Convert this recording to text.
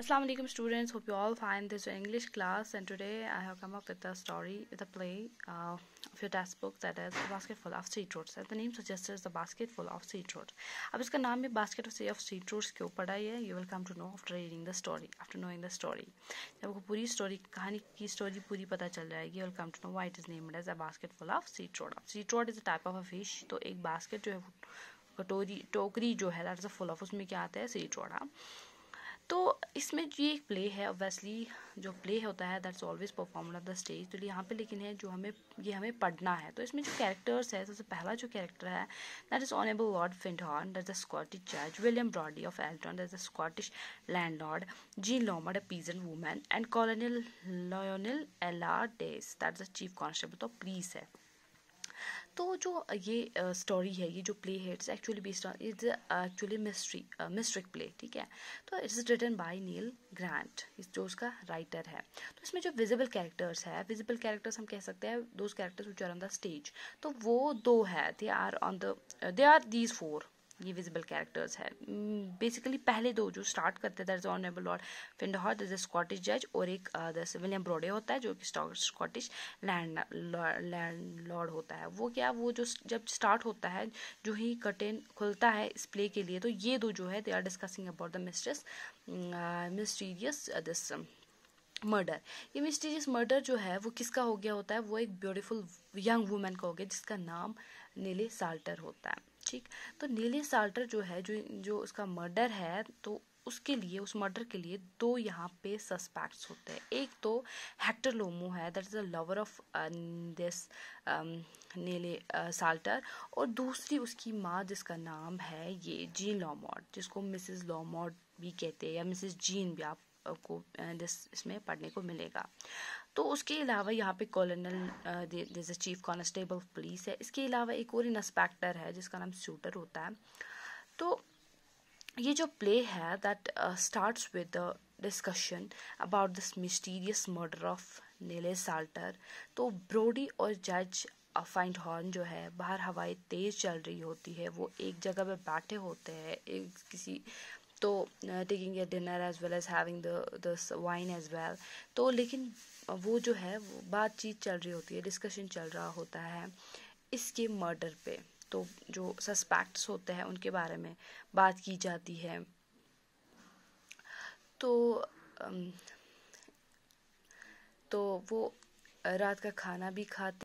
Assalamu alaikum students hope you all fine this is your English class and today I have come up with a story with a play uh, of your text book that is a basket full of sea roots as the name suggests is the basket full of sea roots ab iska naam bhi basket of sea of sea roots के ऊपर hai you will come to know after reading the story after knowing the story जब aapko puri story kahani ki story puri pata chal jayegi you will come to know why it is named as a basket full of sea roots sea roots is a type of a fish to ek basket जो है कटोरी टोकरी जो है that is a full of उसमें क्या आता है सी चौड़ा तो इसमें ये एक प्ले है ऑब्वियसली जो प्ले होता है that's always perform on the stage तो यहाँ पे लेकिन है जो हमें ये हमें पढ़ना है तो इसमें जो कैरेक्टर्स है सबसे पहला जो कैरेक्टर है that is honourable Lord Findhorn that the Scottish जज William Brodie of Elton that the Scottish land lord Jean Lamont a pigeon woman and colonial Lionel Ella Des that the chief constable तो police है तो जो ये story है ये जो play है it's actually based on it's actually mystery mystic play ठीक है तो it's written by Neil Grant जो उसका राइटर है तो इसमें जो विजिबल कैरेक्टर्स है विजिबल कैरेक्टर्स हम कह सकते हैं those characters which are on the stage तो वो दो है they are on the they are these four ये विजिबल कैरेक्टर्स है बेसिकली पहले दो जो स्टार्ट करते दर्ज ऑनरेबल लॉर्ड फिंडहॉर द स्कॉटिश जज और एक दर्ज विलियम ब्रॉडे होता है जो कि स्कॉटिश लैंड लैंड लॉर्ड होता है वो क्या वो जो जब स्टार्ट होता है जो ही कटेन खुलता है इस प्ले के लिए तो ये दो जो है they are discussing about the mistress mysterious this murder ये मिस्टीरियस मर्डर जो है वो किसका हो गया होता है वो एक ब्यूटीफुल यंग वूमेन का हो गया जिसका नाम नीले साल्टर होता है ठीक तो नीली साल्टर जो है जो जो उसका मर्डर है तो उसके लिए उस मर्डर के लिए दो यहाँ पे सस्पेक्ट्स होते हैं एक तो हेक्टर लोमो है that is a lover of this Neil Salter और दूसरी उसकी माँ जिसका नाम है ये जीन लॉमॉर्ड जिसको मिसेस लॉमॉर्ड भी कहते हैं या मिसेस जीन भी आप को इसमें पढ़ने को मिलेगा तो उसके अलावा यहाँ पे कॉलोनल जैसे चीफ कॉन्स्टेबल पुलिस है इसके अलावा एक और इंस्पेक्टर है जिसका नाम शूटर होता है तो ये जो प्ले है that starts with discussion about this mysterious murder of Neil Salter तो ब्रोडी और जज फाइंड हॉर्न जो है बाहर हवाएं तेज़ चल रही होती है वो एक जगह पे बैठे होते हैं एक किसी तो taking your dinner as well as having the wine as well तो लेकिन वो जो है बातचीत चल रही होती है डिस्कशन चल रहा होता है इसके मर्डर पे तो जो सस्पेक्ट्स होते हैं उनके बारे में बात की जाती है तो तो वो रात का खाना भी खाते